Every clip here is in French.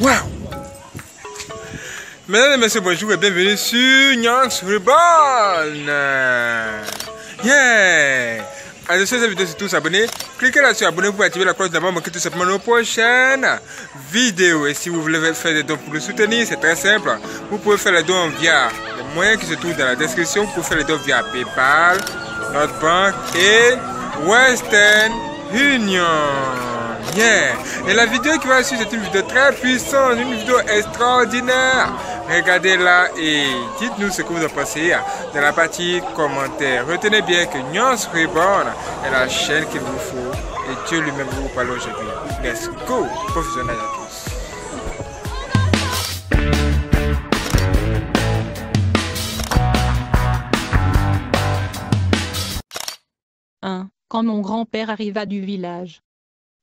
Wow! Mesdames et messieurs, bonjour et bienvenue sur Nyanx Reborn. Yeah Alors, si cette vidéo, c'est tous abonnés. Cliquez là sur abonner pour activer la cloche d'abord, manquer tout simplement nos prochaines vidéos. Et si vous voulez faire des dons pour nous soutenir, c'est très simple. Vous pouvez faire les dons via les moyens qui se trouve dans la description. Vous pouvez faire les dons via PayPal, notre banque et Western Union bien. Et la vidéo qui va suivre, c'est une vidéo très puissante, une vidéo extraordinaire. Regardez-la et dites-nous ce que vous en pensez dans la partie commentaire. Retenez bien que Nyons Reborn est la chaîne qu'il vous faut et Dieu lui-même vous parle aujourd'hui. Let's go, professionnel à tous. Quand mon grand-père arriva du village,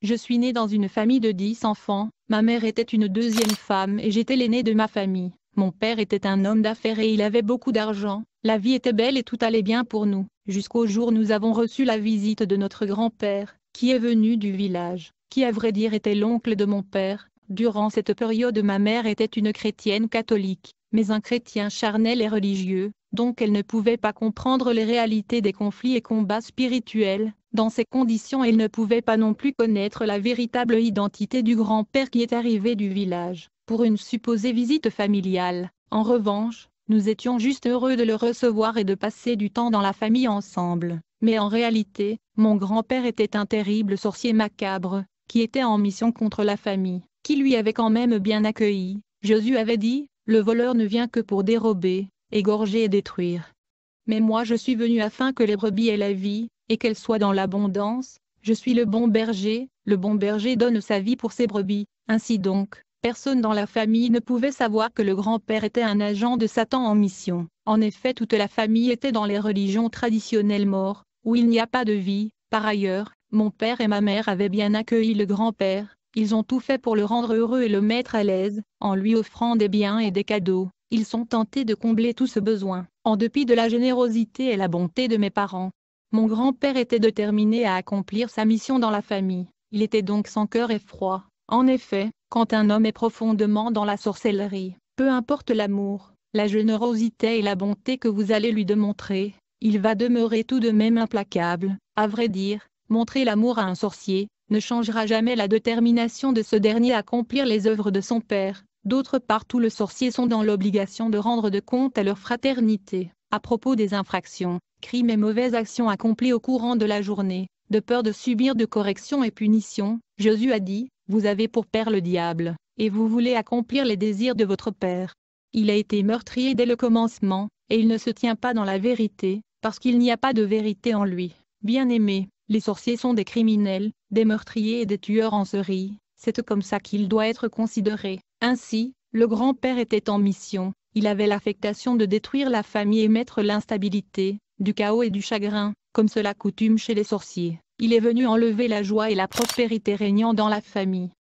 je suis né dans une famille de dix enfants, ma mère était une deuxième femme et j'étais l'aîné de ma famille. Mon père était un homme d'affaires et il avait beaucoup d'argent, la vie était belle et tout allait bien pour nous, jusqu'au jour nous avons reçu la visite de notre grand-père, qui est venu du village, qui à vrai dire était l'oncle de mon père. Durant cette période ma mère était une chrétienne catholique, mais un chrétien charnel et religieux, donc elle ne pouvait pas comprendre les réalités des conflits et combats spirituels. Dans ces conditions elle ne pouvait pas non plus connaître la véritable identité du grand-père qui est arrivé du village, pour une supposée visite familiale. En revanche, nous étions juste heureux de le recevoir et de passer du temps dans la famille ensemble. Mais en réalité, mon grand-père était un terrible sorcier macabre, qui était en mission contre la famille, qui lui avait quand même bien accueilli. Jésus avait dit, le voleur ne vient que pour dérober, égorger et détruire. Mais moi je suis venu afin que les brebis aient la vie, et qu'elles soient dans l'abondance, je suis le bon berger, le bon berger donne sa vie pour ses brebis, ainsi donc, personne dans la famille ne pouvait savoir que le grand-père était un agent de Satan en mission. En effet toute la famille était dans les religions traditionnelles morts, où il n'y a pas de vie, par ailleurs, mon père et ma mère avaient bien accueilli le grand-père, ils ont tout fait pour le rendre heureux et le mettre à l'aise, en lui offrant des biens et des cadeaux. Ils sont tentés de combler tout ce besoin, en dépit de la générosité et la bonté de mes parents. Mon grand-père était déterminé à accomplir sa mission dans la famille. Il était donc sans cœur et froid. En effet, quand un homme est profondément dans la sorcellerie, peu importe l'amour, la générosité et la bonté que vous allez lui démontrer, il va demeurer tout de même implacable. À vrai dire, montrer l'amour à un sorcier, ne changera jamais la détermination de ce dernier à accomplir les œuvres de son père. D'autre part tous les sorciers sont dans l'obligation de rendre de compte à leur fraternité, à propos des infractions, crimes et mauvaises actions accomplies au courant de la journée, de peur de subir de corrections et punitions, Jésus a dit, vous avez pour père le diable, et vous voulez accomplir les désirs de votre père. Il a été meurtrier dès le commencement, et il ne se tient pas dans la vérité, parce qu'il n'y a pas de vérité en lui. Bien-aimé, les sorciers sont des criminels, des meurtriers et des tueurs en série, c'est comme ça qu'il doit être considéré. Ainsi, le grand-père était en mission, il avait l'affectation de détruire la famille et mettre l'instabilité, du chaos et du chagrin, comme cela coutume chez les sorciers. Il est venu enlever la joie et la prospérité régnant dans la famille.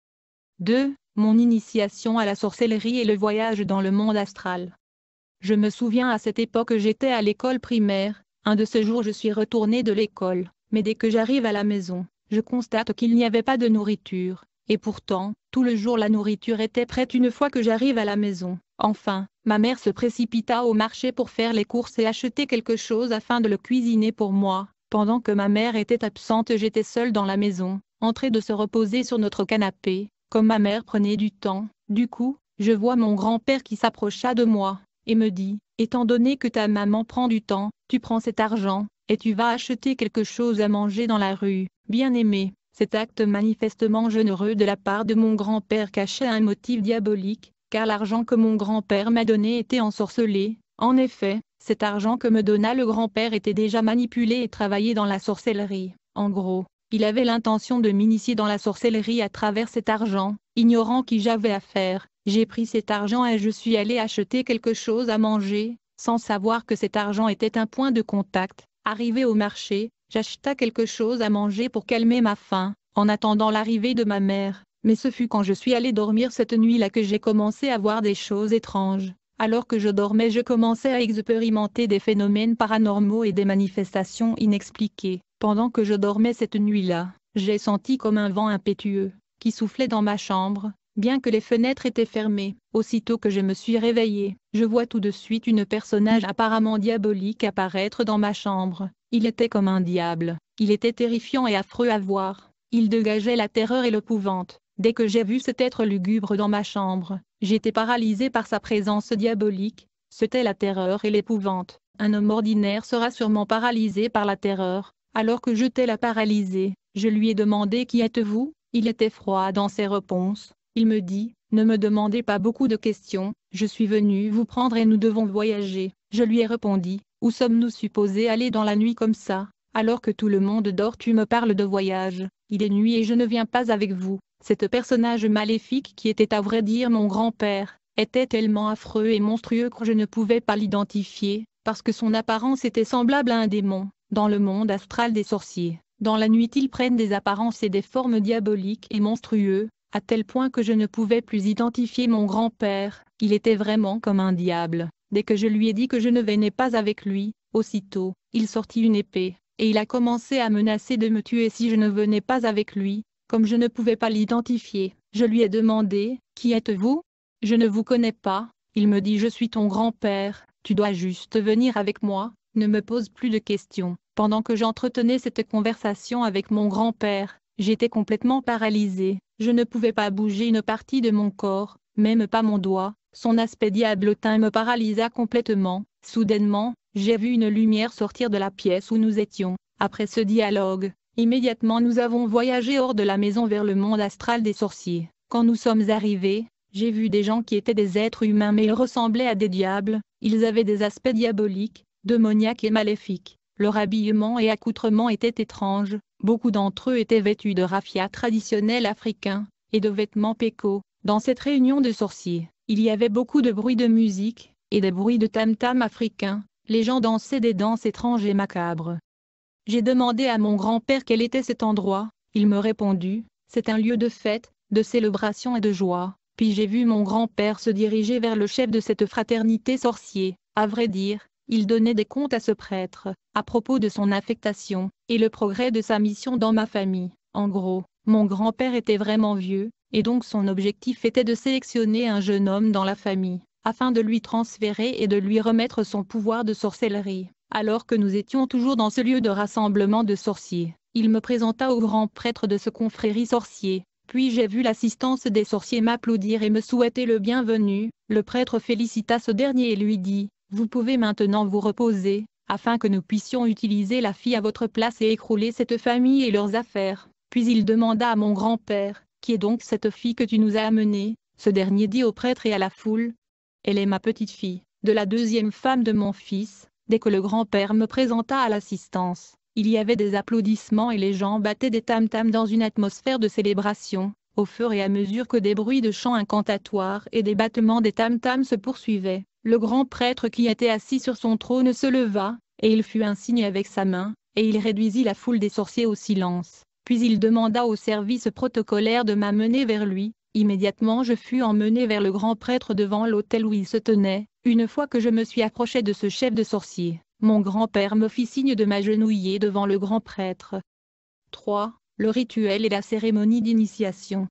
2. Mon initiation à la sorcellerie et le voyage dans le monde astral. Je me souviens à cette époque j'étais à l'école primaire, un de ces jours je suis retourné de l'école, mais dès que j'arrive à la maison, je constate qu'il n'y avait pas de nourriture, et pourtant, tout le jour la nourriture était prête une fois que j'arrive à la maison. Enfin, ma mère se précipita au marché pour faire les courses et acheter quelque chose afin de le cuisiner pour moi. Pendant que ma mère était absente j'étais seule dans la maison, entrée de se reposer sur notre canapé, comme ma mère prenait du temps. Du coup, je vois mon grand-père qui s'approcha de moi, et me dit, étant donné que ta maman prend du temps, tu prends cet argent, et tu vas acheter quelque chose à manger dans la rue. Bien aimé, cet acte manifestement généreux de la part de mon grand-père cachait un motif diabolique, car l'argent que mon grand-père m'a donné était ensorcelé. En effet, cet argent que me donna le grand-père était déjà manipulé et travaillé dans la sorcellerie. En gros, il avait l'intention de m'initier dans la sorcellerie à travers cet argent, ignorant qui j'avais affaire. J'ai pris cet argent et je suis allé acheter quelque chose à manger, sans savoir que cet argent était un point de contact, Arrivé au marché, j'acheta quelque chose à manger pour calmer ma faim, en attendant l'arrivée de ma mère, mais ce fut quand je suis allé dormir cette nuit-là que j'ai commencé à voir des choses étranges. Alors que je dormais je commençais à expérimenter des phénomènes paranormaux et des manifestations inexpliquées. Pendant que je dormais cette nuit-là, j'ai senti comme un vent impétueux, qui soufflait dans ma chambre, bien que les fenêtres étaient fermées. Aussitôt que je me suis réveillé, je vois tout de suite une personnage apparemment diabolique apparaître dans ma chambre. Il était comme un diable. Il était terrifiant et affreux à voir. Il dégageait la terreur et l'épouvante. Dès que j'ai vu cet être lugubre dans ma chambre, j'étais paralysé par sa présence diabolique. C'était la terreur et l'épouvante. Un homme ordinaire sera sûrement paralysé par la terreur. Alors que j'étais la paralysée, je lui ai demandé qui êtes-vous, il était froid dans ses réponses, il me dit, ne me demandez pas beaucoup de questions, je suis venu vous prendre et nous devons voyager. Je lui ai répondu, où sommes-nous supposés aller dans la nuit comme ça, alors que tout le monde dort tu me parles de voyage, il est nuit et je ne viens pas avec vous. Cet personnage maléfique qui était à vrai dire mon grand-père, était tellement affreux et monstrueux que je ne pouvais pas l'identifier, parce que son apparence était semblable à un démon, dans le monde astral des sorciers. Dans la nuit ils prennent des apparences et des formes diaboliques et monstrueux, à tel point que je ne pouvais plus identifier mon grand-père, il était vraiment comme un diable. Dès que je lui ai dit que je ne venais pas avec lui, aussitôt, il sortit une épée, et il a commencé à menacer de me tuer si je ne venais pas avec lui, comme je ne pouvais pas l'identifier. Je lui ai demandé, Qui êtes-vous Je ne vous connais pas, il me dit Je suis ton grand-père, tu dois juste venir avec moi, ne me pose plus de questions. Pendant que j'entretenais cette conversation avec mon grand-père, J'étais complètement paralysée, je ne pouvais pas bouger une partie de mon corps, même pas mon doigt, son aspect diablotin me paralysa complètement, soudainement, j'ai vu une lumière sortir de la pièce où nous étions, après ce dialogue, immédiatement nous avons voyagé hors de la maison vers le monde astral des sorciers, quand nous sommes arrivés, j'ai vu des gens qui étaient des êtres humains mais ils ressemblaient à des diables, ils avaient des aspects diaboliques, démoniaques et maléfiques, leur habillement et accoutrement étaient étranges, Beaucoup d'entre eux étaient vêtus de raffia traditionnel africain, et de vêtements péco, Dans cette réunion de sorciers, il y avait beaucoup de bruit de musique, et des bruits de tam-tam africains, les gens dansaient des danses étranges et macabres. J'ai demandé à mon grand-père quel était cet endroit, il me répondit, c'est un lieu de fête, de célébration et de joie, puis j'ai vu mon grand-père se diriger vers le chef de cette fraternité sorcier, à vrai dire, il donnait des comptes à ce prêtre, à propos de son affectation, et le progrès de sa mission dans ma famille. En gros, mon grand-père était vraiment vieux, et donc son objectif était de sélectionner un jeune homme dans la famille, afin de lui transférer et de lui remettre son pouvoir de sorcellerie. Alors que nous étions toujours dans ce lieu de rassemblement de sorciers, il me présenta au grand prêtre de ce confrérie sorcier. Puis j'ai vu l'assistance des sorciers m'applaudir et me souhaiter le bienvenu. Le prêtre félicita ce dernier et lui dit Vous pouvez maintenant vous reposer, afin que nous puissions utiliser la fille à votre place et écrouler cette famille et leurs affaires. Puis il demanda à mon grand-père, qui est donc cette fille que tu nous as amenée Ce dernier dit au prêtre et à la foule, Elle est ma petite-fille, de la deuxième femme de mon fils. Dès que le grand-père me présenta à l'assistance, il y avait des applaudissements et les gens battaient des tam-tams dans une atmosphère de célébration, au fur et à mesure que des bruits de chants incantatoires et des battements des tam-tams se poursuivaient. Le grand prêtre qui était assis sur son trône se leva, et il fut un signe avec sa main, et il réduisit la foule des sorciers au silence. Puis il demanda au service protocolaire de m'amener vers lui. Immédiatement je fus emmené vers le grand prêtre devant l'autel où il se tenait. Une fois que je me suis approché de ce chef de sorcier, mon grand-père me fit signe de m'agenouiller devant le grand prêtre. 3. Le rituel et la cérémonie d'initiation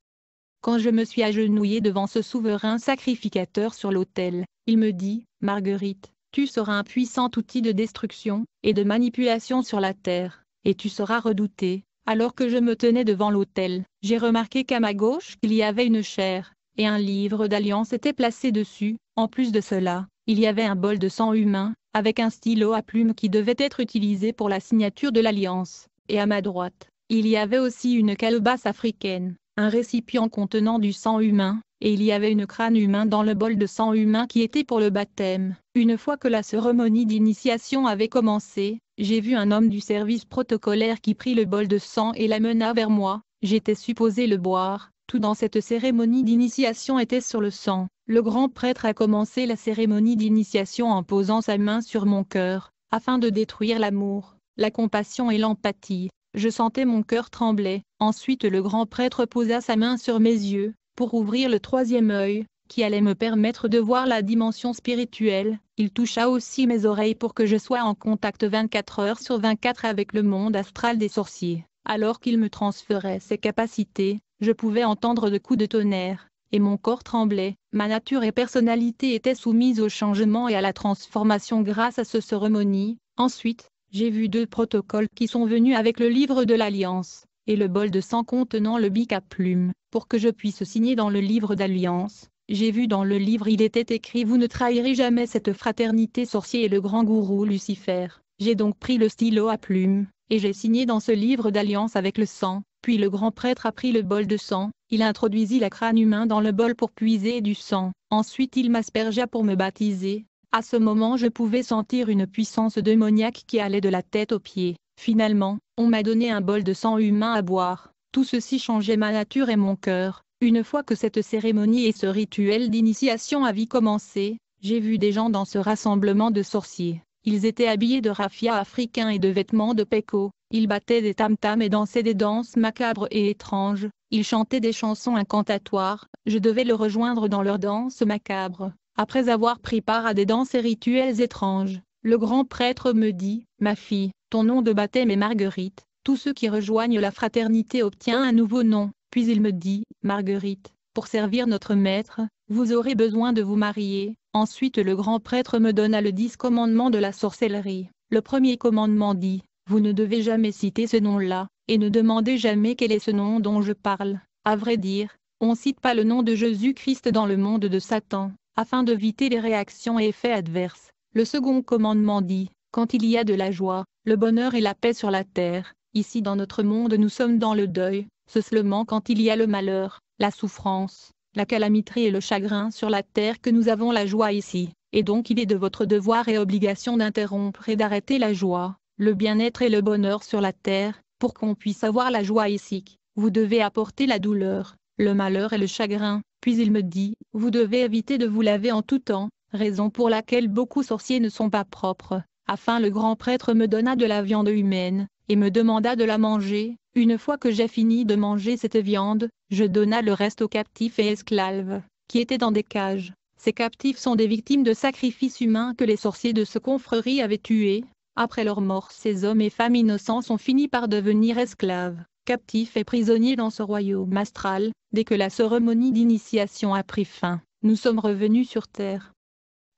quand je me suis agenouillé devant ce souverain sacrificateur sur l'autel, il me dit, Marguerite, tu seras un puissant outil de destruction, et de manipulation sur la terre, et tu seras redouté. Alors que je me tenais devant l'autel, j'ai remarqué qu'à ma gauche qu'il y avait une chaire, et un livre d'alliance était placé dessus, en plus de cela, il y avait un bol de sang humain, avec un stylo à plume qui devait être utilisé pour la signature de l'alliance, et à ma droite, il y avait aussi une calebasse africaine, un récipient contenant du sang humain, et il y avait une crâne humain dans le bol de sang humain qui était pour le baptême. Une fois que la cérémonie d'initiation avait commencé, j'ai vu un homme du service protocolaire qui prit le bol de sang et l'amena vers moi, j'étais supposé le boire, tout dans cette cérémonie d'initiation était sur le sang. Le grand prêtre a commencé la cérémonie d'initiation en posant sa main sur mon cœur, afin de détruire l'amour, la compassion et l'empathie. Je sentais mon cœur trembler. Ensuite le grand prêtre posa sa main sur mes yeux, pour ouvrir le troisième œil, qui allait me permettre de voir la dimension spirituelle, il toucha aussi mes oreilles pour que je sois en contact 24 heures sur 24 avec le monde astral des sorciers. Alors qu'il me transférait ses capacités, je pouvais entendre de coups de tonnerre, et mon corps tremblait, ma nature et personnalité étaient soumises au changement et à la transformation grâce à ce cérémonie, ensuite, j'ai vu deux protocoles qui sont venus avec le livre de l'Alliance, et le bol de sang contenant le bic à plume, pour que je puisse signer dans le livre d'Alliance. J'ai vu dans le livre il était écrit Vous ne trahirez jamais cette fraternité sorcier et le grand gourou Lucifer. J'ai donc pris le stylo à plumes, et j'ai signé dans ce livre d'alliance avec le sang, puis le grand prêtre a pris le bol de sang, il introduisit la crâne humain dans le bol pour puiser du sang, ensuite il m'aspergea pour me baptiser, à ce moment je pouvais sentir une puissance démoniaque qui allait de la tête aux pieds. Finalement, on m'a donné un bol de sang humain à boire. Tout ceci changeait ma nature et mon cœur. Une fois que cette cérémonie et ce rituel d'initiation à vie commencé, j'ai vu des gens dans ce rassemblement de sorciers. Ils étaient habillés de raffia africains et de vêtements de peko. Ils battaient des tam-tams et dansaient des danses macabres et étranges. Ils chantaient des chansons incantatoires. Je devais le rejoindre dans leurs danses macabres. Après avoir pris part à des danses et rituels étranges, le grand prêtre me dit, ma fille, ton nom de baptême est Marguerite, tous ceux qui rejoignent la fraternité obtiennent un nouveau nom, puis il me dit, Marguerite, pour servir notre maître, vous aurez besoin de vous marier. Ensuite le grand prêtre me donna le dix commandements de la sorcellerie. Le premier commandement dit, vous ne devez jamais citer ce nom-là, et ne demandez jamais quel est ce nom dont je parle. À vrai dire, on cite pas le nom de Jésus-Christ dans le monde de Satan, afin d'éviter les réactions et effets adverses. Le second commandement dit, quand il y a de la joie, le bonheur et la paix sur la terre, ici dans notre monde nous sommes dans le deuil, ce seulement quand il y a le malheur, la souffrance, la calamité et le chagrin sur la terre que nous avons la joie ici, et donc il est de votre devoir et obligation d'interrompre et d'arrêter la joie, le bien-être et le bonheur sur la terre, pour qu'on puisse avoir la joie ici. Vous devez apporter la douleur, le malheur et le chagrin, puis il me dit, vous devez éviter de vous laver en tout temps, raison pour laquelle beaucoup sorciers ne sont pas propres, afin le grand prêtre me donna de la viande humaine, et me demanda de la manger, une fois que j'ai fini de manger cette viande, je donna le reste aux captifs et esclaves, qui étaient dans des cages. Ces captifs sont des victimes de sacrifices humains que les sorciers de ce confrérie avaient tués. Après leur mort, ces hommes et femmes innocents sont finis par devenir esclaves captifs et prisonniers dans ce royaume astral, dès que la cérémonie d'initiation a pris fin, nous sommes revenus sur Terre.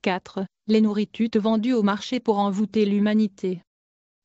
4. Les nourritures vendues au marché pour envoûter l'humanité.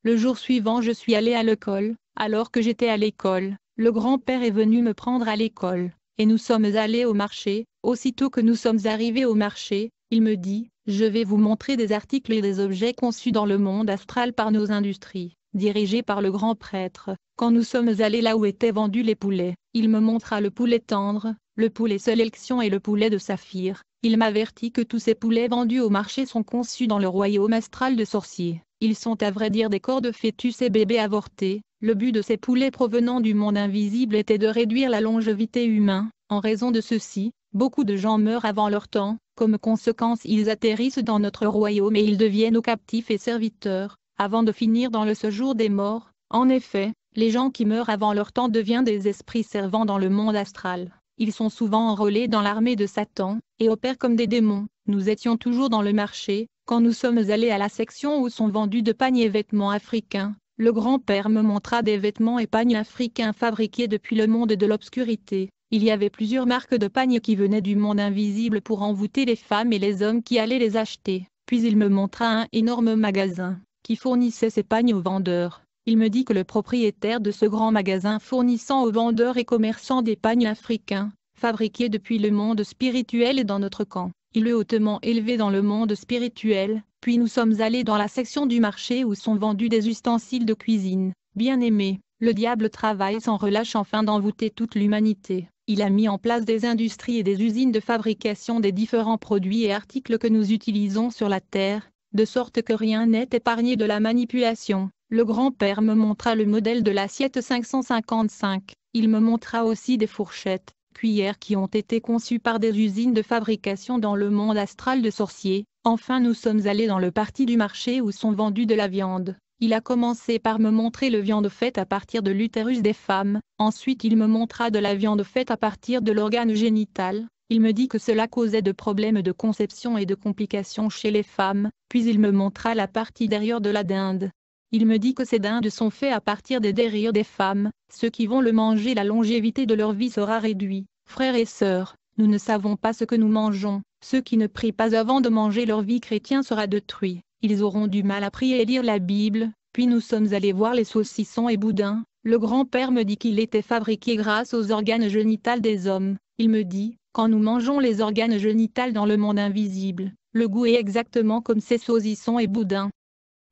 Le jour suivant je suis allé à l'école, alors que j'étais à l'école, le grand-père est venu me prendre à l'école, et nous sommes allés au marché, aussitôt que nous sommes arrivés au marché, il me dit, je vais vous montrer des articles et des objets conçus dans le monde astral par nos industries dirigé par le grand prêtre. Quand nous sommes allés là où étaient vendus les poulets, il me montra le poulet tendre, le poulet sélection et le poulet de saphir. Il m'avertit que tous ces poulets vendus au marché sont conçus dans le royaume astral de sorciers. Ils sont à vrai dire des corps de fœtus et bébés avortés. Le but de ces poulets provenant du monde invisible était de réduire la longévité humaine. En raison de ceci, beaucoup de gens meurent avant leur temps, comme conséquence ils atterrissent dans notre royaume et ils deviennent nos captifs et serviteurs avant de finir dans le séjour des morts. En effet, les gens qui meurent avant leur temps deviennent des esprits servants dans le monde astral. Ils sont souvent enrôlés dans l'armée de Satan, et opèrent comme des démons. Nous étions toujours dans le marché, quand nous sommes allés à la section où sont vendus de paniers vêtements africains, le grand-père me montra des vêtements et pagnes africains fabriqués depuis le monde de l'obscurité. Il y avait plusieurs marques de pagnes qui venaient du monde invisible pour envoûter les femmes et les hommes qui allaient les acheter. Puis il me montra un énorme magasin qui fournissait ses pagnes aux vendeurs. Il me dit que le propriétaire de ce grand magasin fournissant aux vendeurs et commerçants des pagnes africains, fabriqués depuis le monde spirituel et dans notre camp, il est hautement élevé dans le monde spirituel, puis nous sommes allés dans la section du marché où sont vendus des ustensiles de cuisine. Bien aimé, le diable travaille sans relâche afin d'envoûter toute l'humanité. Il a mis en place des industries et des usines de fabrication des différents produits et articles que nous utilisons sur la Terre, de sorte que rien n'est épargné de la manipulation. Le grand-père me montra le modèle de l'assiette 555, il me montra aussi des fourchettes, cuillères qui ont été conçues par des usines de fabrication dans le monde astral de sorciers, enfin nous sommes allés dans le parti du marché où sont vendues de la viande. Il a commencé par me montrer le viande faite à partir de l'utérus des femmes, ensuite il me montra de la viande faite à partir de l'organe génital, il me dit que cela causait de problèmes de conception et de complications chez les femmes, puis il me montra la partie derrière de la dinde. Il me dit que ces dindes sont faits à partir des derrière des femmes, ceux qui vont le manger la longévité de leur vie sera réduite. Frères et sœurs, nous ne savons pas ce que nous mangeons, ceux qui ne prient pas avant de manger leur vie chrétien sera détruit, ils auront du mal à prier et lire la Bible, puis nous sommes allés voir les saucissons et boudins, le grand-père me dit qu'il était fabriqué grâce aux organes génitales des hommes, il me dit, quand nous mangeons les organes génitales dans le monde invisible, le goût est exactement comme ces saucissons et boudins.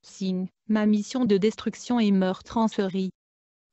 Signe, ma mission de destruction et meurtre en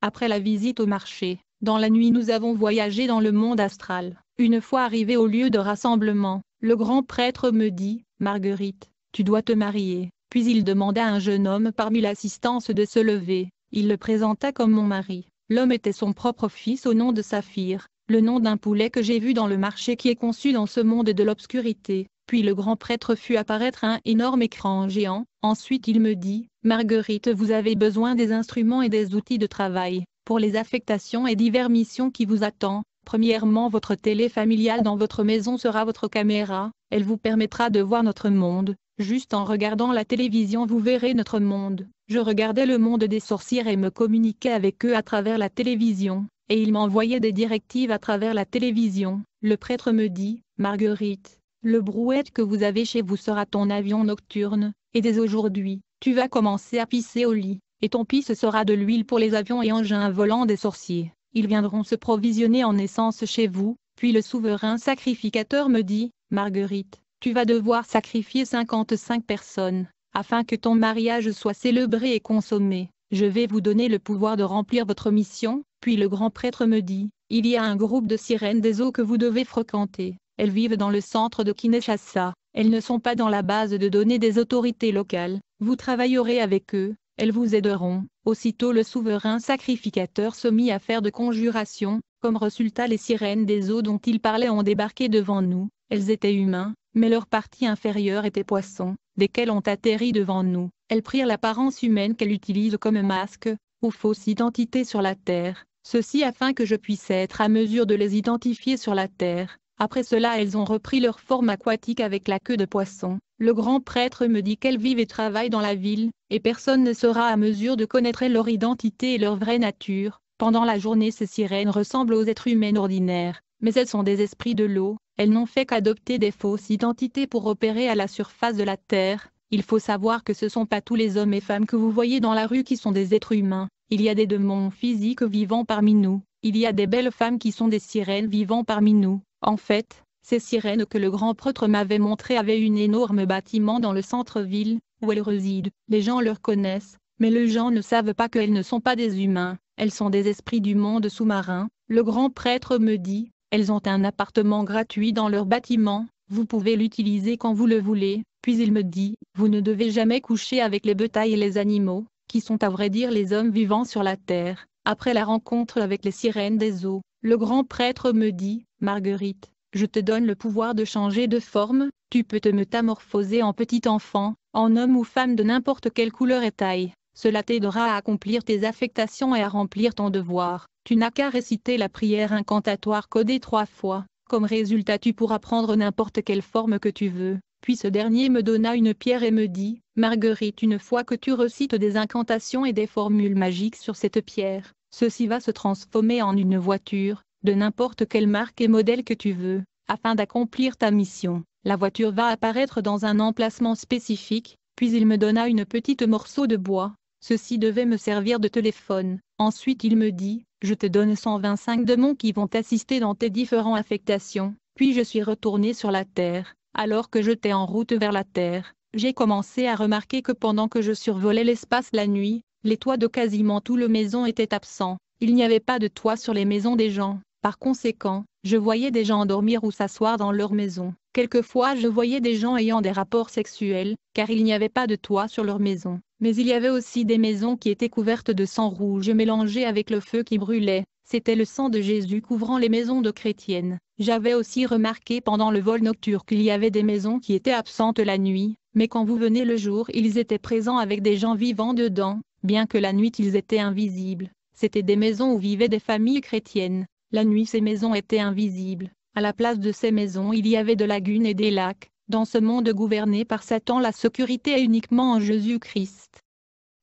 Après la visite au marché, dans la nuit nous avons voyagé dans le monde astral. Une fois arrivé au lieu de rassemblement, le grand prêtre me dit, Marguerite, tu dois te marier. Puis il demanda à un jeune homme parmi l'assistance de se lever, il le présenta comme mon mari. L'homme était son propre fils au nom de Saphir, le nom d'un poulet que j'ai vu dans le marché qui est conçu dans ce monde de l'obscurité. Puis le grand prêtre fut apparaître un énorme écran géant, ensuite il me dit, Marguerite vous avez besoin des instruments et des outils de travail, pour les affectations et divers missions qui vous attendent. Premièrement votre télé familiale dans votre maison sera votre caméra, elle vous permettra de voir notre monde, juste en regardant la télévision vous verrez notre monde. Je regardais le monde des sorcières et me communiquais avec eux à travers la télévision, et il m'envoyait des directives à travers la télévision. Le prêtre me dit, Marguerite, le brouette que vous avez chez vous sera ton avion nocturne, et dès aujourd'hui, tu vas commencer à pisser au lit, et ton pisse sera de l'huile pour les avions et engins volants des sorciers. Ils viendront se provisionner en essence chez vous, puis le souverain sacrificateur me dit, Marguerite, tu vas devoir sacrifier 55 personnes, afin que ton mariage soit célébré et consommé. Je vais vous donner le pouvoir de remplir votre mission, puis le grand prêtre me dit, il y a un groupe de sirènes des eaux que vous devez fréquenter. Elles vivent dans le centre de Kineshasa, Elles ne sont pas dans la base de données des autorités locales. Vous travaillerez avec eux. Elles vous aideront. Aussitôt le souverain sacrificateur se mit à faire de conjuration. Comme résultat les sirènes des eaux dont il parlait ont débarqué devant nous. Elles étaient humains, mais leur partie inférieure était poisson, desquelles ont atterri devant nous. Elles prirent l'apparence humaine qu'elles utilisent comme masque, ou fausse identité sur la terre ceci afin que je puisse être à mesure de les identifier sur la terre. Après cela elles ont repris leur forme aquatique avec la queue de poisson. Le grand prêtre me dit qu'elles vivent et travaillent dans la ville, et personne ne sera à mesure de connaître leur identité et leur vraie nature. Pendant la journée ces sirènes ressemblent aux êtres humains ordinaires, mais elles sont des esprits de l'eau, elles n'ont fait qu'adopter des fausses identités pour opérer à la surface de la Terre. Il faut savoir que ce ne sont pas tous les hommes et femmes que vous voyez dans la rue qui sont des êtres humains, il y a des démons physiques vivant parmi nous, il y a des belles femmes qui sont des sirènes vivant parmi nous. En fait, ces sirènes que le grand prêtre m'avait montrées avaient une énorme bâtiment dans le centre-ville, où elles résident. Les gens leur connaissent, mais les gens ne savent pas qu'elles ne sont pas des humains, elles sont des esprits du monde sous-marin. Le grand prêtre me dit, elles ont un appartement gratuit dans leur bâtiment, vous pouvez l'utiliser quand vous le voulez. Puis il me dit, vous ne devez jamais coucher avec les bétails et les animaux, qui sont à vrai dire les hommes vivants sur la terre. Après la rencontre avec les sirènes des eaux, le grand prêtre me dit, Marguerite, je te donne le pouvoir de changer de forme, tu peux te métamorphoser en petit enfant, en homme ou femme de n'importe quelle couleur et taille. Cela t'aidera à accomplir tes affectations et à remplir ton devoir. Tu n'as qu'à réciter la prière incantatoire codée trois fois. Comme résultat tu pourras prendre n'importe quelle forme que tu veux. Puis ce dernier me donna une pierre et me dit, Marguerite, une fois que tu recites des incantations et des formules magiques sur cette pierre, ceci va se transformer en une voiture, de n'importe quelle marque et modèle que tu veux, afin d'accomplir ta mission. La voiture va apparaître dans un emplacement spécifique, puis il me donna une petite morceau de bois, ceci devait me servir de téléphone. Ensuite il me dit, je te donne 125 démons qui vont t'assister dans tes différentes affectations, puis je suis retourné sur la terre, alors que je t'ai en route vers la terre, j'ai commencé à remarquer que pendant que je survolais l'espace la nuit, les toits de quasiment tout le maison étaient absents, il n'y avait pas de toit sur les maisons des gens, par conséquent, je voyais des gens dormir ou s'asseoir dans leur maison. Quelquefois je voyais des gens ayant des rapports sexuels, car il n'y avait pas de toit sur leur maison. Mais il y avait aussi des maisons qui étaient couvertes de sang rouge mélangé avec le feu qui brûlait. C'était le sang de Jésus couvrant les maisons de chrétiennes. J'avais aussi remarqué pendant le vol nocturne qu'il y avait des maisons qui étaient absentes la nuit, mais quand vous venez le jour ils étaient présents avec des gens vivants dedans, bien que la nuit ils étaient invisibles, c'étaient des maisons où vivaient des familles chrétiennes, la nuit ces maisons étaient invisibles, à la place de ces maisons il y avait de lagunes et des lacs, dans ce monde gouverné par Satan la sécurité est uniquement en Jésus-Christ.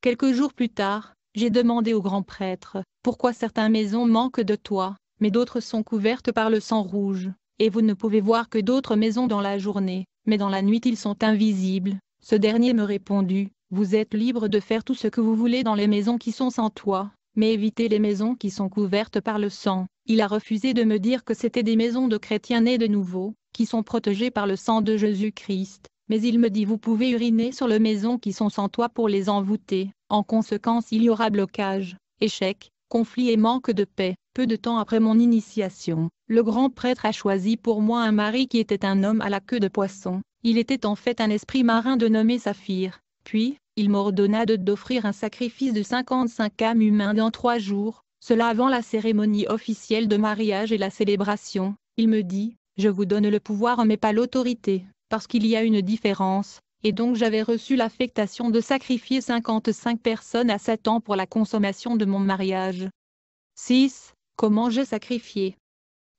Quelques jours plus tard, j'ai demandé au grand prêtre, pourquoi certaines maisons manquent de toi, mais d'autres sont couvertes par le sang rouge, et vous ne pouvez voir que d'autres maisons dans la journée, mais dans la nuit ils sont invisibles. Ce dernier me répondit, vous êtes libre de faire tout ce que vous voulez dans les maisons qui sont sans toit, mais évitez les maisons qui sont couvertes par le sang. Il a refusé de me dire que c'était des maisons de chrétiens nés de nouveau, qui sont protégées par le sang de Jésus-Christ, mais il me dit vous pouvez uriner sur les maisons qui sont sans toit pour les envoûter. En conséquence il y aura blocage, échec, conflit et manque de paix. Peu de temps après mon initiation, le grand prêtre a choisi pour moi un mari qui était un homme à la queue de poisson. Il était en fait un esprit marin de nommé Saphir. Puis, il m'ordonna de d'offrir un sacrifice de 55 âmes humaines dans trois jours, cela avant la cérémonie officielle de mariage et la célébration. Il me dit, je vous donne le pouvoir mais pas l'autorité, parce qu'il y a une différence, et donc j'avais reçu l'affectation de sacrifier 55 personnes à Satan pour la consommation de mon mariage. 6. Comment j'ai sacrifié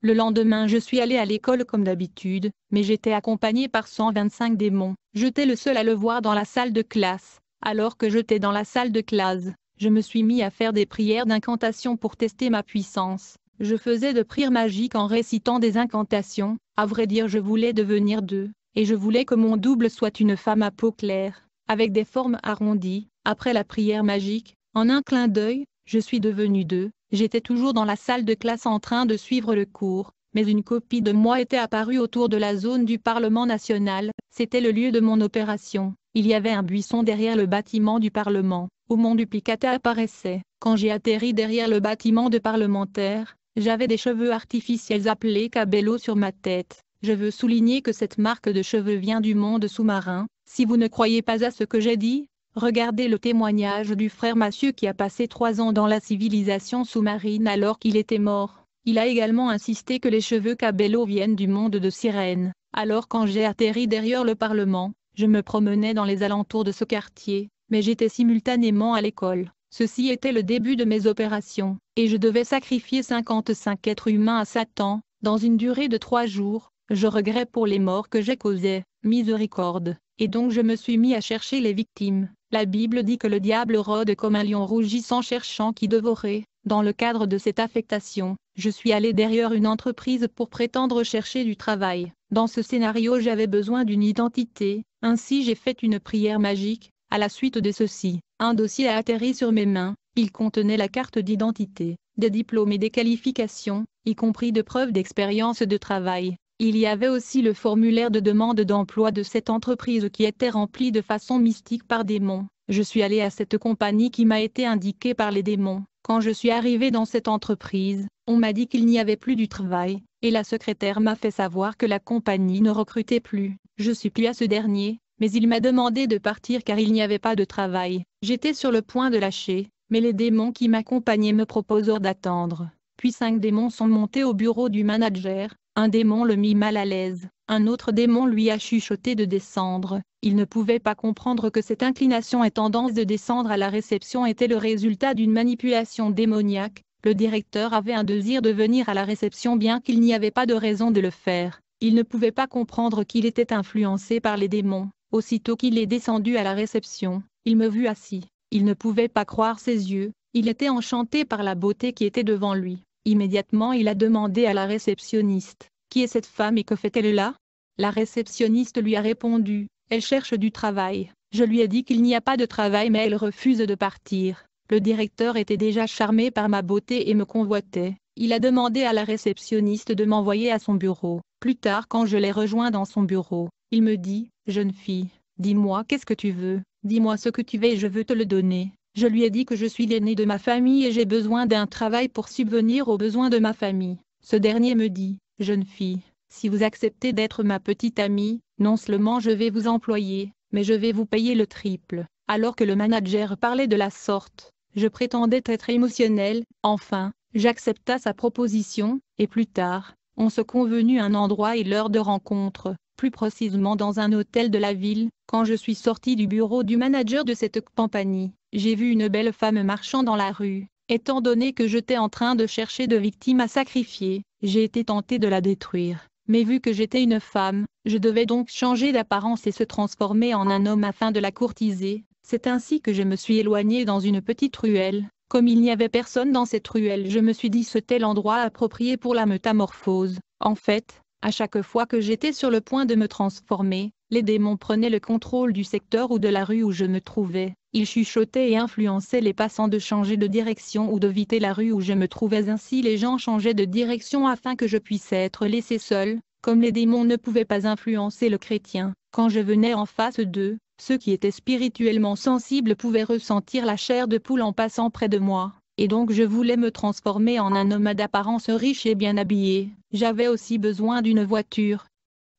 Le lendemain je suis allé à l'école comme d'habitude, mais j'étais accompagné par 125 démons, j'étais le seul à le voir dans la salle de classe, alors que j'étais dans la salle de classe, je me suis mis à faire des prières d'incantation pour tester ma puissance. Je faisais de prières magiques en récitant des incantations, à vrai dire je voulais devenir deux et je voulais que mon double soit une femme à peau claire, avec des formes arrondies, après la prière magique, en un clin d'œil, je suis devenu deux, j'étais toujours dans la salle de classe en train de suivre le cours, mais une copie de moi était apparue autour de la zone du Parlement national, c'était le lieu de mon opération, il y avait un buisson derrière le bâtiment du Parlement, où mon duplicata apparaissait, quand j'ai atterri derrière le bâtiment de parlementaire, j'avais des cheveux artificiels appelés cabello sur ma tête, je veux souligner que cette marque de cheveux vient du monde sous-marin. Si vous ne croyez pas à ce que j'ai dit, regardez le témoignage du frère Mathieu qui a passé trois ans dans la civilisation sous-marine alors qu'il était mort. Il a également insisté que les cheveux Cabello viennent du monde de Sirène. Alors quand j'ai atterri derrière le Parlement, je me promenais dans les alentours de ce quartier, mais j'étais simultanément à l'école. Ceci était le début de mes opérations, et je devais sacrifier 55 êtres humains à Satan, dans une durée de trois jours, je regrette pour les morts que j'ai causées, miséricorde, et donc je me suis mis à chercher les victimes. La Bible dit que le diable rôde comme un lion rougissant cherchant qui dévorer. Dans le cadre de cette affectation, je suis allé derrière une entreprise pour prétendre chercher du travail. Dans ce scénario j'avais besoin d'une identité, ainsi j'ai fait une prière magique, à la suite de ceci, un dossier a atterri sur mes mains, il contenait la carte d'identité, des diplômes et des qualifications, y compris de preuves d'expérience de travail. Il y avait aussi le formulaire de demande d'emploi de cette entreprise qui était rempli de façon mystique par démons. Je suis allé à cette compagnie qui m'a été indiquée par les démons. Quand je suis arrivé dans cette entreprise, on m'a dit qu'il n'y avait plus du travail, et la secrétaire m'a fait savoir que la compagnie ne recrutait plus. Je à ce dernier, mais il m'a demandé de partir car il n'y avait pas de travail. J'étais sur le point de lâcher, mais les démons qui m'accompagnaient me proposèrent d'attendre. Puis cinq démons sont montés au bureau du manager, un démon le mit mal à l'aise, un autre démon lui a chuchoté de descendre, il ne pouvait pas comprendre que cette inclination et tendance de descendre à la réception était le résultat d'une manipulation démoniaque, le directeur avait un désir de venir à la réception bien qu'il n'y avait pas de raison de le faire, il ne pouvait pas comprendre qu'il était influencé par les démons, aussitôt qu'il est descendu à la réception, il me vut assis, il ne pouvait pas croire ses yeux, il était enchanté par la beauté qui était devant lui. Immédiatement il a demandé à la réceptionniste, qui est cette femme et que fait-elle là La réceptionniste lui a répondu, elle cherche du travail. Je lui ai dit qu'il n'y a pas de travail mais elle refuse de partir. Le directeur était déjà charmé par ma beauté et me convoitait. Il a demandé à la réceptionniste de m'envoyer à son bureau. Plus tard quand je l'ai rejoint dans son bureau, il me dit, jeune fille, dis-moi qu'est-ce que tu veux, dis-moi ce que tu veux et je veux te le donner. Je lui ai dit que je suis l'aîné de ma famille et j'ai besoin d'un travail pour subvenir aux besoins de ma famille. Ce dernier me dit, jeune fille, si vous acceptez d'être ma petite amie, non seulement je vais vous employer, mais je vais vous payer le triple. Alors que le manager parlait de la sorte, je prétendais être émotionnel, enfin, j'accepta sa proposition, et plus tard, on se convenut un endroit et l'heure de rencontre, plus précisément dans un hôtel de la ville, quand je suis sorti du bureau du manager de cette compagnie. J'ai vu une belle femme marchant dans la rue. Étant donné que j'étais en train de chercher de victimes à sacrifier, j'ai été tenté de la détruire. Mais vu que j'étais une femme, je devais donc changer d'apparence et se transformer en un homme afin de la courtiser. C'est ainsi que je me suis éloigné dans une petite ruelle. Comme il n'y avait personne dans cette ruelle, je me suis dit c'était l'endroit approprié pour la métamorphose. En fait, à chaque fois que j'étais sur le point de me transformer, les démons prenaient le contrôle du secteur ou de la rue où je me trouvais. Il chuchotait et influençait les passants de changer de direction ou de viter la rue où je me trouvais ainsi les gens changeaient de direction afin que je puisse être laissé seul, comme les démons ne pouvaient pas influencer le chrétien, quand je venais en face d'eux, ceux qui étaient spirituellement sensibles pouvaient ressentir la chair de poule en passant près de moi, et donc je voulais me transformer en un homme d'apparence riche et bien habillé, j'avais aussi besoin d'une voiture.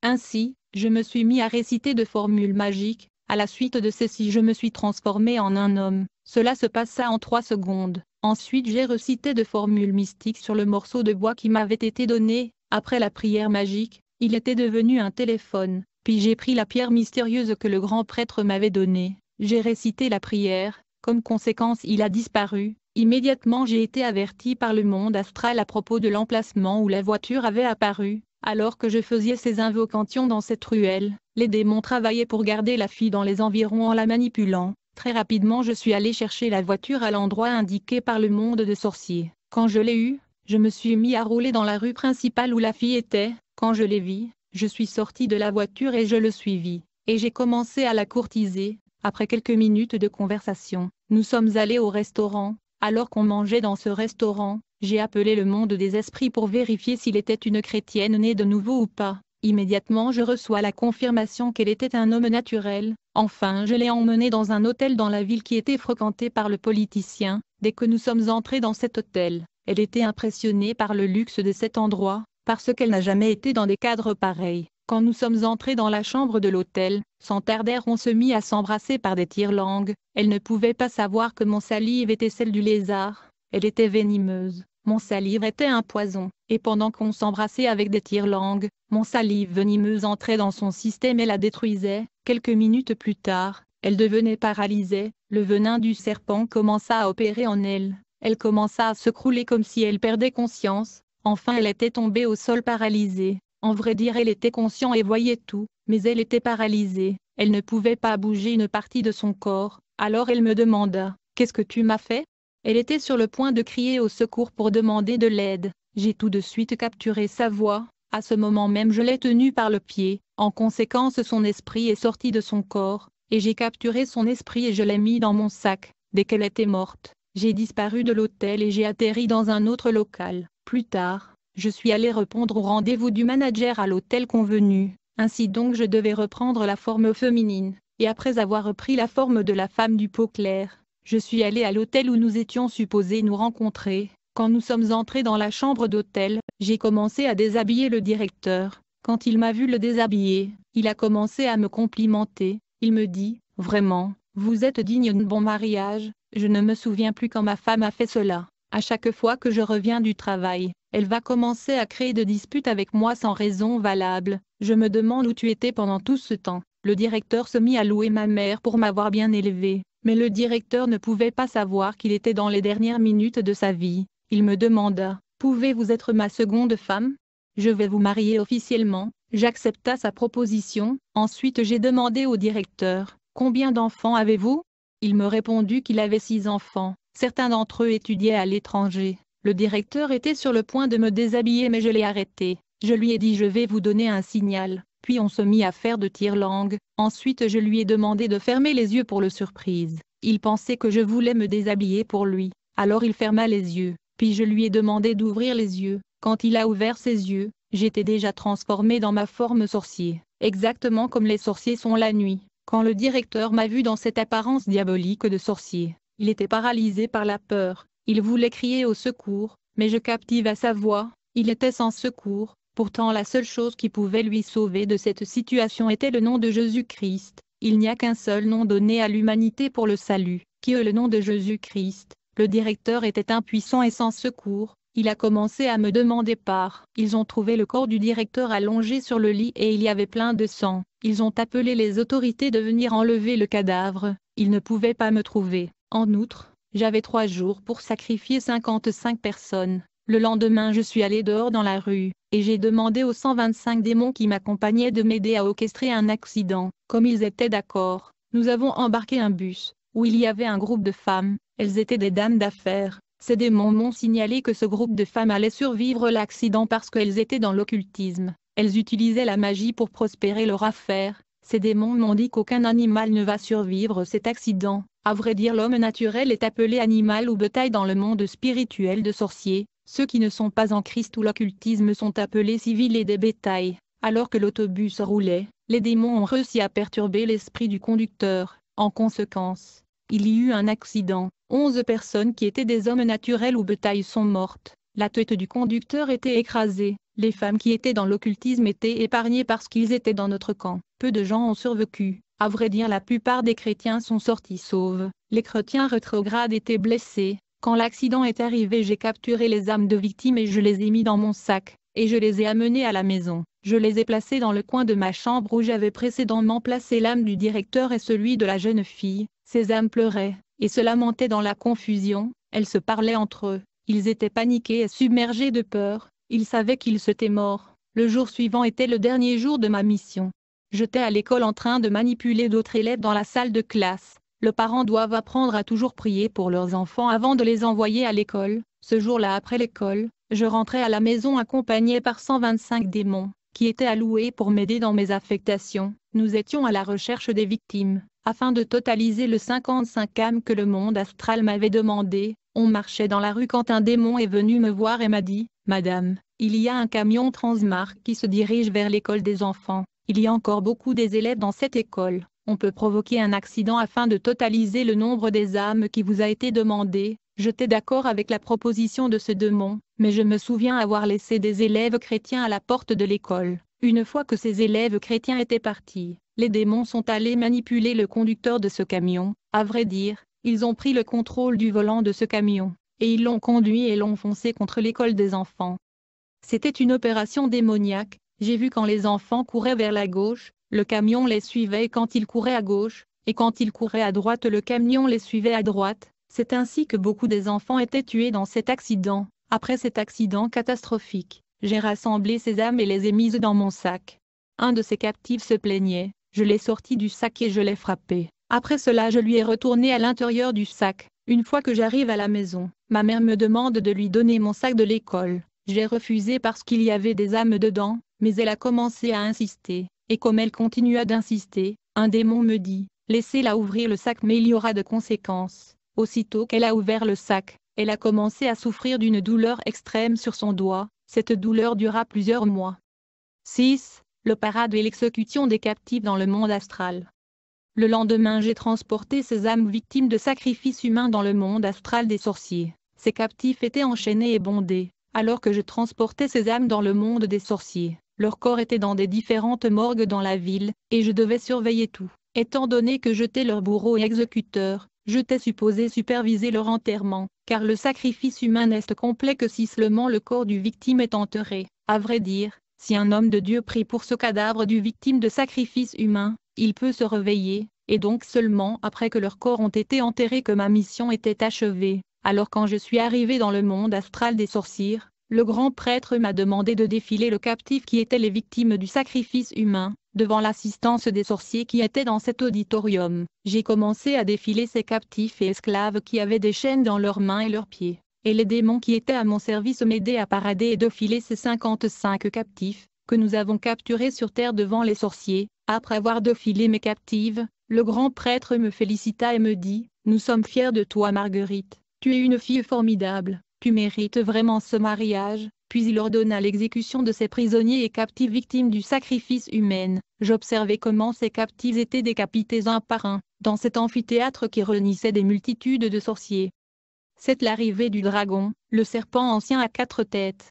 Ainsi, je me suis mis à réciter de formules magiques, à la suite de ceci je me suis transformé en un homme. Cela se passa en trois secondes. Ensuite j'ai recité de formules mystiques sur le morceau de bois qui m'avait été donné, après la prière magique, il était devenu un téléphone, puis j'ai pris la pierre mystérieuse que le grand prêtre m'avait donnée, j'ai récité la prière, comme conséquence il a disparu, immédiatement j'ai été averti par le monde astral à propos de l'emplacement où la voiture avait apparu, alors que je faisais ces invocations dans cette ruelle, les démons travaillaient pour garder la fille dans les environs en la manipulant. Très rapidement je suis allé chercher la voiture à l'endroit indiqué par le monde de sorciers. Quand je l'ai eue, je me suis mis à rouler dans la rue principale où la fille était. Quand je l'ai vue, je suis sorti de la voiture et je le suivis. Et j'ai commencé à la courtiser. Après quelques minutes de conversation, nous sommes allés au restaurant. Alors qu'on mangeait dans ce restaurant, j'ai appelé le monde des esprits pour vérifier s'il était une chrétienne née de nouveau ou pas. Immédiatement je reçois la confirmation qu'elle était un homme naturel, enfin je l'ai emmenée dans un hôtel dans la ville qui était fréquenté par le politicien, dès que nous sommes entrés dans cet hôtel, elle était impressionnée par le luxe de cet endroit, parce qu'elle n'a jamais été dans des cadres pareils. Quand nous sommes entrés dans la chambre de l'hôtel, sans tarder on se mit à s'embrasser par des tirs langues elle ne pouvait pas savoir que mon salive était celle du lézard, elle était venimeuse. Mon salive était un poison, et pendant qu'on s'embrassait avec des tirs langues mon salive venimeuse entrait dans son système et la détruisait. Quelques minutes plus tard, elle devenait paralysée, le venin du serpent commença à opérer en elle. Elle commença à se crouler comme si elle perdait conscience. Enfin elle était tombée au sol paralysée. En vrai dire elle était consciente et voyait tout, mais elle était paralysée. Elle ne pouvait pas bouger une partie de son corps. Alors elle me demanda, « Qu'est-ce que tu m'as fait ?» Elle était sur le point de crier au secours pour demander de l'aide. J'ai tout de suite capturé sa voix, à ce moment même je l'ai tenue par le pied, en conséquence son esprit est sorti de son corps, et j'ai capturé son esprit et je l'ai mis dans mon sac, dès qu'elle était morte. J'ai disparu de l'hôtel et j'ai atterri dans un autre local. Plus tard, je suis allé répondre au rendez-vous du manager à l'hôtel convenu, ainsi donc je devais reprendre la forme féminine, et après avoir repris la forme de la femme du pot clair, je suis allé à l'hôtel où nous étions supposés nous rencontrer. Quand nous sommes entrés dans la chambre d'hôtel, j'ai commencé à déshabiller le directeur. Quand il m'a vu le déshabiller, il a commencé à me complimenter. Il me dit, vraiment, vous êtes digne d'un bon mariage. Je ne me souviens plus quand ma femme a fait cela. À chaque fois que je reviens du travail, elle va commencer à créer de disputes avec moi sans raison valable. Je me demande où tu étais pendant tout ce temps. Le directeur se mit à louer ma mère pour m'avoir bien élevé mais le directeur ne pouvait pas savoir qu'il était dans les dernières minutes de sa vie. Il me demanda, pouvez-vous être ma seconde femme Je vais vous marier officiellement. J'accepta sa proposition, ensuite j'ai demandé au directeur, combien d'enfants avez-vous Il me répondit qu'il avait six enfants, certains d'entre eux étudiaient à l'étranger. Le directeur était sur le point de me déshabiller mais je l'ai arrêté. Je lui ai dit je vais vous donner un signal puis on se mit à faire de tire-langue, ensuite je lui ai demandé de fermer les yeux pour le surprise. Il pensait que je voulais me déshabiller pour lui, alors il ferma les yeux, puis je lui ai demandé d'ouvrir les yeux. Quand il a ouvert ses yeux, j'étais déjà transformé dans ma forme sorcier, exactement comme les sorciers sont la nuit. Quand le directeur m'a vu dans cette apparence diabolique de sorcier, il était paralysé par la peur, il voulait crier au secours, mais je captive à sa voix, il était sans secours, Pourtant la seule chose qui pouvait lui sauver de cette situation était le nom de Jésus-Christ. Il n'y a qu'un seul nom donné à l'humanité pour le salut, qui est le nom de Jésus-Christ. Le directeur était impuissant et sans secours. Il a commencé à me demander part. Ils ont trouvé le corps du directeur allongé sur le lit et il y avait plein de sang. Ils ont appelé les autorités de venir enlever le cadavre. Ils ne pouvaient pas me trouver. En outre, j'avais trois jours pour sacrifier 55 personnes. Le lendemain je suis allé dehors dans la rue, et j'ai demandé aux 125 démons qui m'accompagnaient de m'aider à orchestrer un accident. Comme ils étaient d'accord, nous avons embarqué un bus, où il y avait un groupe de femmes, elles étaient des dames d'affaires. Ces démons m'ont signalé que ce groupe de femmes allait survivre l'accident parce qu'elles étaient dans l'occultisme. Elles utilisaient la magie pour prospérer leur affaire. Ces démons m'ont dit qu'aucun animal ne va survivre cet accident. À vrai dire l'homme naturel est appelé animal ou bétail dans le monde spirituel de sorciers. Ceux qui ne sont pas en Christ ou l'occultisme sont appelés civils et des bétails. Alors que l'autobus roulait, les démons ont réussi à perturber l'esprit du conducteur. En conséquence, il y eut un accident. Onze personnes qui étaient des hommes naturels ou bétails sont mortes. La tête du conducteur était écrasée. Les femmes qui étaient dans l'occultisme étaient épargnées parce qu'ils étaient dans notre camp. Peu de gens ont survécu. À vrai dire, la plupart des chrétiens sont sortis sauves. Les chrétiens rétrogrades étaient blessés. Quand l'accident est arrivé j'ai capturé les âmes de victimes et je les ai mis dans mon sac, et je les ai amenées à la maison. Je les ai placées dans le coin de ma chambre où j'avais précédemment placé l'âme du directeur et celui de la jeune fille. Ces âmes pleuraient, et se lamentaient dans la confusion, elles se parlaient entre eux. Ils étaient paniqués et submergés de peur, ils savaient qu'ils s'étaient morts. Le jour suivant était le dernier jour de ma mission. J'étais à l'école en train de manipuler d'autres élèves dans la salle de classe le parent doivent apprendre à toujours prier pour leurs enfants avant de les envoyer à l'école. Ce jour-là après l'école, je rentrais à la maison accompagné par 125 démons, qui étaient alloués pour m'aider dans mes affectations. Nous étions à la recherche des victimes, afin de totaliser le 55 âmes que le monde astral m'avait demandé. On marchait dans la rue quand un démon est venu me voir et m'a dit, Madame, il y a un camion Transmar qui se dirige vers l'école des enfants. Il y a encore beaucoup des élèves dans cette école on peut provoquer un accident afin de totaliser le nombre des âmes qui vous a été demandé. J'étais d'accord avec la proposition de ce démon, mais je me souviens avoir laissé des élèves chrétiens à la porte de l'école. Une fois que ces élèves chrétiens étaient partis, les démons sont allés manipuler le conducteur de ce camion. À vrai dire, ils ont pris le contrôle du volant de ce camion, et ils l'ont conduit et l'ont foncé contre l'école des enfants. C'était une opération démoniaque, j'ai vu quand les enfants couraient vers la gauche, le camion les suivait quand ils couraient à gauche, et quand ils couraient à droite le camion les suivait à droite. C'est ainsi que beaucoup des enfants étaient tués dans cet accident. Après cet accident catastrophique, j'ai rassemblé ces âmes et les ai mises dans mon sac. Un de ces captifs se plaignait, je l'ai sorti du sac et je l'ai frappé. Après cela je lui ai retourné à l'intérieur du sac. Une fois que j'arrive à la maison, ma mère me demande de lui donner mon sac de l'école. J'ai refusé parce qu'il y avait des âmes dedans, mais elle a commencé à insister et comme elle continua d'insister, un démon me dit, laissez-la ouvrir le sac mais il y aura de conséquences. Aussitôt qu'elle a ouvert le sac, elle a commencé à souffrir d'une douleur extrême sur son doigt, cette douleur dura plusieurs mois. 6. Le parade et l'exécution des captifs dans le monde astral. Le lendemain j'ai transporté ces âmes victimes de sacrifices humains dans le monde astral des sorciers. Ces captifs étaient enchaînés et bondés, alors que je transportais ces âmes dans le monde des sorciers. Leurs corps étaient dans des différentes morgues dans la ville, et je devais surveiller tout, étant donné que j'étais leur bourreau et exécuteur, j'étais supposé superviser leur enterrement, car le sacrifice humain n'est complet que si seulement le corps du victime est enterré. À vrai dire, si un homme de Dieu prie pour ce cadavre du victime de sacrifice humain, il peut se réveiller, et donc seulement après que leurs corps ont été enterrés que ma mission était achevée. Alors quand je suis arrivé dans le monde astral des sorcières, le grand prêtre m'a demandé de défiler le captif qui était les victimes du sacrifice humain, devant l'assistance des sorciers qui étaient dans cet auditorium. J'ai commencé à défiler ces captifs et esclaves qui avaient des chaînes dans leurs mains et leurs pieds, et les démons qui étaient à mon service m'aidaient à parader et défiler ces 55 captifs, que nous avons capturés sur terre devant les sorciers. Après avoir défilé mes captives, le grand prêtre me félicita et me dit, Nous sommes fiers de toi Marguerite, tu es une fille formidable, tu mérites vraiment ce mariage. Puis il ordonna l'exécution de ces prisonniers et captifs victimes du sacrifice humain. J'observais comment ces captifs étaient décapités un par un, dans cet amphithéâtre qui renissait des multitudes de sorciers. C'est l'arrivée du dragon, le serpent ancien à quatre têtes.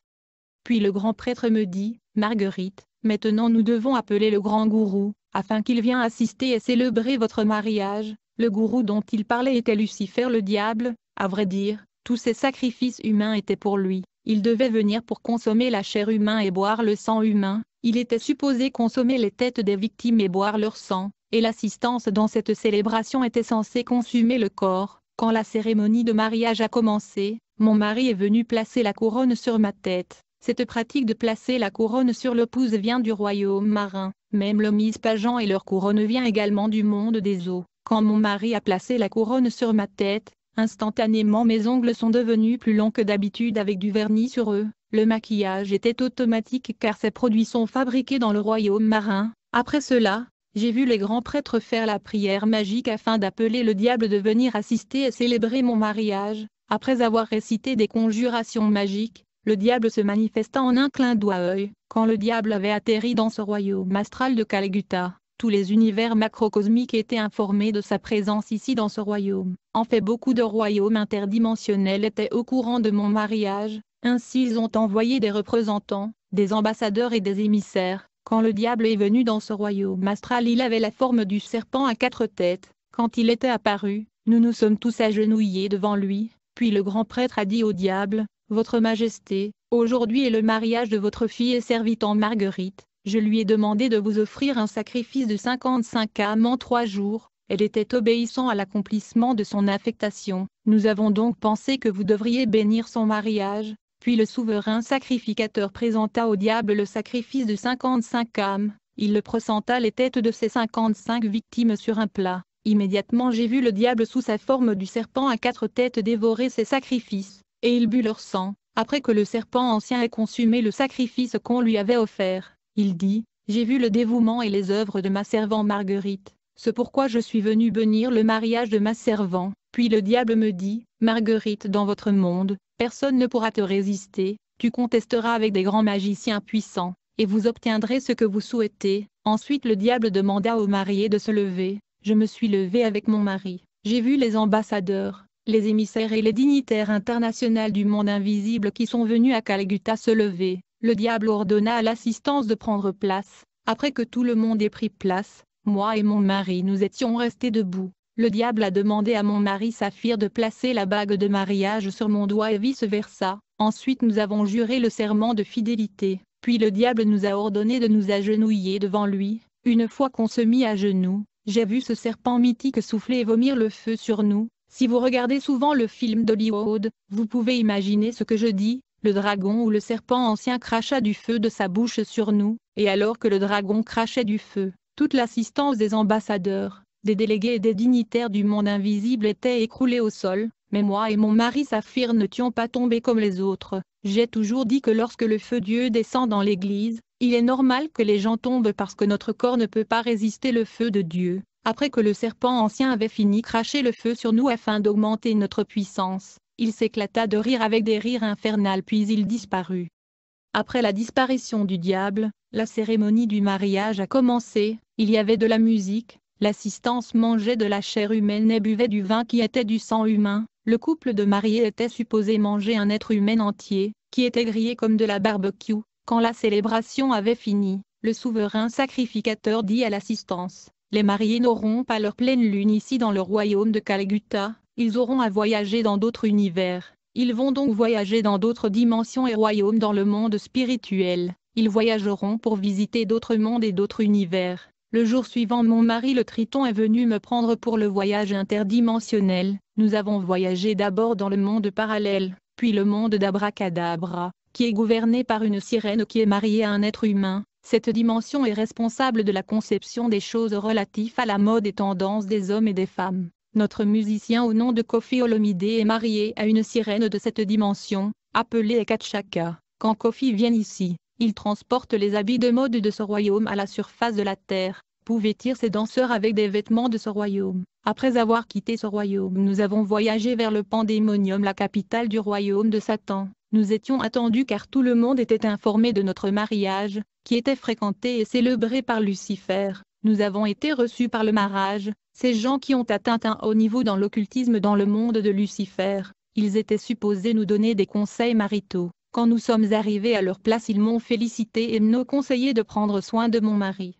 Puis le grand prêtre me dit, Marguerite, maintenant nous devons appeler le grand gourou, afin qu'il vienne assister et célébrer votre mariage. Le gourou dont il parlait était Lucifer le diable, à vrai dire, tous ces sacrifices humains étaient pour lui. Il devait venir pour consommer la chair humaine et boire le sang humain. Il était supposé consommer les têtes des victimes et boire leur sang, et l'assistance dans cette célébration était censée consumer le corps. Quand la cérémonie de mariage a commencé, mon mari est venu placer la couronne sur ma tête. Cette pratique de placer la couronne sur le pouce vient du royaume marin, même le pageant et leur couronne vient également du monde des eaux. Quand mon mari a placé la couronne sur ma tête, Instantanément mes ongles sont devenus plus longs que d'habitude avec du vernis sur eux. Le maquillage était automatique car ces produits sont fabriqués dans le royaume marin. Après cela, j'ai vu les grands prêtres faire la prière magique afin d'appeler le diable de venir assister et célébrer mon mariage. Après avoir récité des conjurations magiques, le diable se manifesta en un clin d'œil, quand le diable avait atterri dans ce royaume astral de Calgutta tous les univers macrocosmiques étaient informés de sa présence ici dans ce royaume. En fait beaucoup de royaumes interdimensionnels étaient au courant de mon mariage, ainsi ils ont envoyé des représentants, des ambassadeurs et des émissaires. Quand le diable est venu dans ce royaume astral il avait la forme du serpent à quatre têtes, quand il était apparu, nous nous sommes tous agenouillés devant lui, puis le grand prêtre a dit au diable, Votre Majesté, aujourd'hui est le mariage de votre fille et en Marguerite, je lui ai demandé de vous offrir un sacrifice de 55 âmes en trois jours, elle était obéissant à l'accomplissement de son affectation. Nous avons donc pensé que vous devriez bénir son mariage. Puis le souverain sacrificateur présenta au diable le sacrifice de 55 âmes, il le pressenta les têtes de ses 55 victimes sur un plat. Immédiatement j'ai vu le diable sous sa forme du serpent à quatre têtes dévorer ses sacrifices, et il but leur sang, après que le serpent ancien ait consumé le sacrifice qu'on lui avait offert. Il dit, J'ai vu le dévouement et les œuvres de ma servante Marguerite, ce pourquoi je suis venu bénir le mariage de ma servante. Puis le diable me dit, Marguerite dans votre monde, personne ne pourra te résister, tu contesteras avec des grands magiciens puissants, et vous obtiendrez ce que vous souhaitez. Ensuite le diable demanda au marié de se lever, je me suis levé avec mon mari, j'ai vu les ambassadeurs, les émissaires et les dignitaires internationaux du monde invisible qui sont venus à Calcutta se lever, le diable ordonna à l'assistance de prendre place, après que tout le monde ait pris place, moi et mon mari nous étions restés debout. Le diable a demandé à mon mari Saphir de placer la bague de mariage sur mon doigt et vice-versa. Ensuite nous avons juré le serment de fidélité. Puis le diable nous a ordonné de nous agenouiller devant lui. Une fois qu'on se mit à genoux, j'ai vu ce serpent mythique souffler et vomir le feu sur nous. Si vous regardez souvent le film d'Hollywood, vous pouvez imaginer ce que je dis, le dragon ou le serpent ancien cracha du feu de sa bouche sur nous, et alors que le dragon crachait du feu, toute l'assistance des ambassadeurs, des délégués et des dignitaires du monde invisible était écroulée au sol, mais moi et mon mari Saphir tions pas tombés comme les autres. J'ai toujours dit que lorsque le feu Dieu descend dans l'église, il est normal que les gens tombent parce que notre corps ne peut pas résister le feu de Dieu. Après que le serpent ancien avait fini cracher le feu sur nous afin d'augmenter notre puissance, il s'éclata de rire avec des rires infernales puis il disparut. Après la disparition du diable, la cérémonie du mariage a commencé, il y avait de la musique, l'assistance mangeait de la chair humaine et buvait du vin qui était du sang humain, le couple de mariés était supposé manger un être humain entier, qui était grillé comme de la barbecue, quand la célébration avait fini, le souverain sacrificateur dit à l'assistance, les mariés n'auront pas leur pleine lune ici dans le royaume de Calcutta, ils auront à voyager dans d'autres univers. Ils vont donc voyager dans d'autres dimensions et royaumes dans le monde spirituel. Ils voyageront pour visiter d'autres mondes et d'autres univers. Le jour suivant mon mari le Triton est venu me prendre pour le voyage interdimensionnel. Nous avons voyagé d'abord dans le monde parallèle, puis le monde d'Abracadabra, qui est gouverné par une sirène qui est mariée à un être humain. Cette dimension est responsable de la conception des choses relatives à la mode et tendance des hommes et des femmes. Notre musicien au nom de Kofi Olomide est marié à une sirène de cette dimension, appelée Ekatchaka. Quand Kofi vient ici, il transporte les habits de mode de ce royaume à la surface de la terre, Pouvait tirer ses danseurs avec des vêtements de ce royaume. Après avoir quitté ce royaume, nous avons voyagé vers le Pandémonium, la capitale du royaume de Satan. Nous étions attendus car tout le monde était informé de notre mariage, qui était fréquenté et célébré par Lucifer. Nous avons été reçus par le mariage, ces gens qui ont atteint un haut niveau dans l'occultisme dans le monde de Lucifer, ils étaient supposés nous donner des conseils maritaux. Quand nous sommes arrivés à leur place ils m'ont félicité et m'ont conseillé de prendre soin de mon mari.